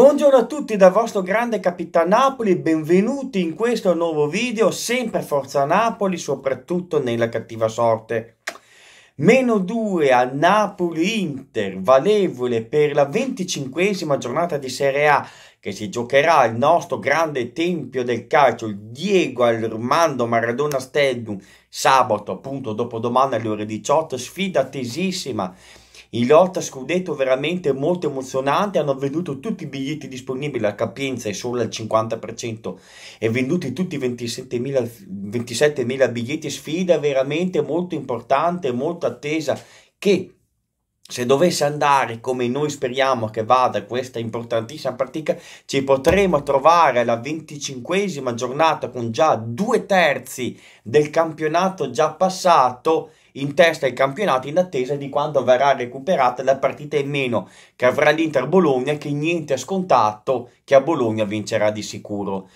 Buongiorno a tutti dal vostro grande Capitan Napoli, benvenuti in questo nuovo video, sempre Forza Napoli, soprattutto nella cattiva sorte. Meno 2 a Napoli-Inter, valevole per la venticinquesima giornata di Serie A, che si giocherà il nostro grande tempio del calcio, il Diego Armando Maradona Stadium, sabato appunto dopodomani alle ore 18, sfida tesissima in lotta scudetto veramente molto emozionante, hanno venduto tutti i biglietti disponibili, a capienza e solo al 50% e venduti tutti i 27.000, 27.000 biglietti, sfida veramente molto importante, molto attesa che se dovesse andare come noi speriamo che vada questa importantissima partita, ci potremo trovare alla venticinquesima giornata con già due terzi del campionato già passato in testa il campionato in attesa di quando verrà recuperata la partita in meno che avrà l'Inter Bologna che niente è scontato che a Bologna vincerà di sicuro.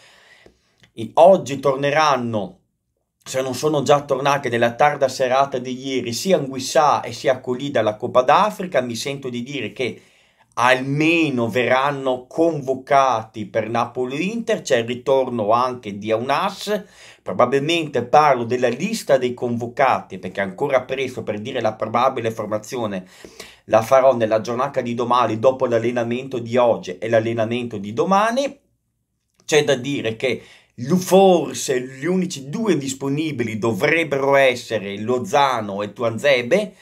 Oggi torneranno, se non sono già tornate nella tarda serata di ieri, sia Anguissà e sia Colì dalla Coppa d'Africa, mi sento di dire che almeno verranno convocati per Napoli-Inter, c'è il ritorno anche di Aunas, probabilmente parlo della lista dei convocati perché ancora presto per dire la probabile formazione la farò nella giornata di domani dopo l'allenamento di oggi e l'allenamento di domani, c'è da dire che forse gli unici due disponibili dovrebbero essere Lozano e Tuanzebe,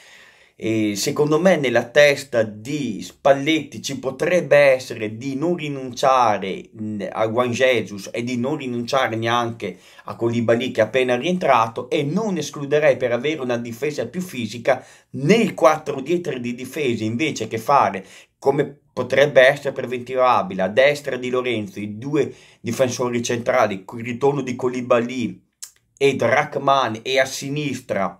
e secondo me nella testa di Spalletti ci potrebbe essere di non rinunciare mm, a Juan Jesus e di non rinunciare neanche a Colibali che è appena rientrato e non escluderei per avere una difesa più fisica nel 4 dietro di difesa invece che fare come potrebbe essere preventivabile a destra di Lorenzo i due difensori centrali il ritorno di Colibali e Drachman e a sinistra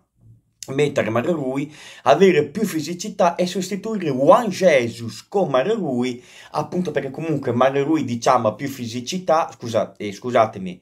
mettere Mararui, avere più fisicità e sostituire Juan Jesus con Mararui, appunto perché comunque Mararui diciamo ha più fisicità, scusate, eh, scusatemi,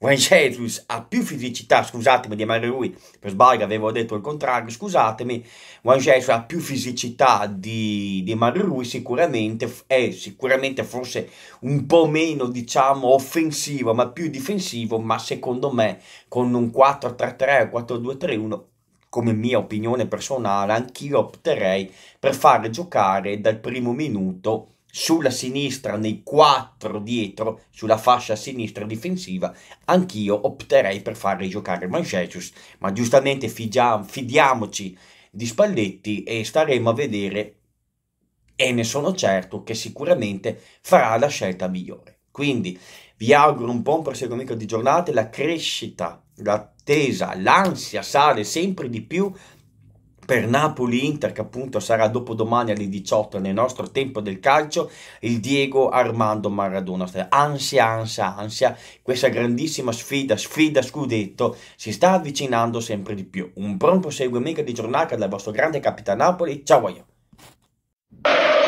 Juan Jesus ha più fisicità, scusatemi di Mararui, per sbaglio avevo detto il contrario, scusatemi, Juan Jesus ha più fisicità di, di Mararui sicuramente, è sicuramente forse un po' meno diciamo offensivo ma più difensivo, ma secondo me con un 4-3-3 4-2-3-1 come mia opinione personale, anch'io opterei per fare giocare dal primo minuto sulla sinistra, nei quattro dietro, sulla fascia sinistra difensiva, anch'io opterei per fare giocare Manchester, ma giustamente figia- fidiamoci di Spalletti e staremo a vedere e ne sono certo che sicuramente farà la scelta migliore. Quindi vi auguro un buon proseguimento di giornate, la crescita, la attesa, l'ansia sale sempre di più per Napoli-Inter che appunto sarà dopodomani alle 18 nel nostro tempo del calcio il Diego Armando Maradona ansia, ansia, ansia questa grandissima sfida, sfida scudetto si sta avvicinando sempre di più un pronto seguimento di giornata dal vostro grande capitano Napoli ciao a voi